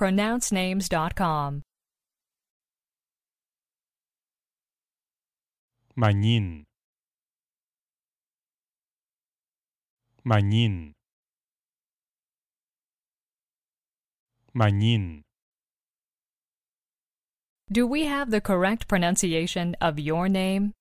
pronouncenames.com. Manin. Manin. Manin. Do we have the correct pronunciation of your name?